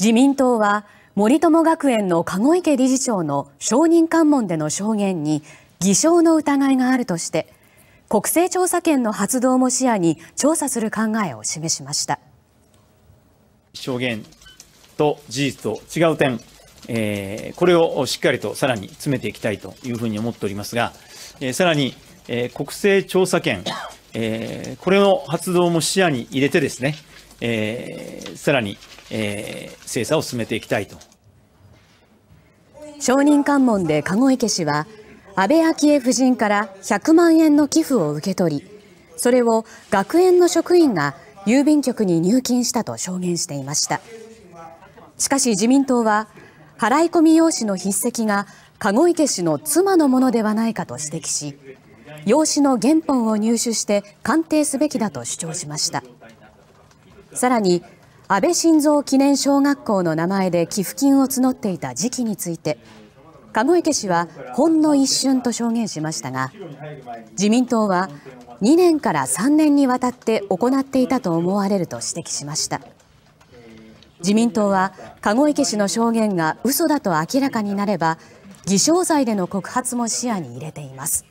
自民党は森友学園の籠池理事長の証人喚問での証言に偽証の疑いがあるとして国勢調査権の発動も視野に調査する考えを示しました証言と事実と違う点、えー、これをしっかりとさらに詰めていきたいというふうに思っておりますが、えー、さらに、えー、国勢調査権、えー、これの発動も視野に入れてですね、えー、さらに、えー、精査を進めていきたいと証人喚問で籠池氏は安倍昭恵夫人から100万円の寄付を受け取りそれを学園の職員が郵便局に入金したと証言していましたしかし自民党は払い込み用紙の筆跡が籠池氏の妻のものではないかと指摘し用紙の原本を入手して鑑定すべきだと主張しました。さらに安倍晋三記念小学校の名前で寄付金を募っていた時期について籠池氏はほんの一瞬と証言しましたが自民党は2年から3年にわたって行っていたと思われると指摘しました自民党は籠池氏の証言が嘘だと明らかになれば偽証罪での告発も視野に入れています。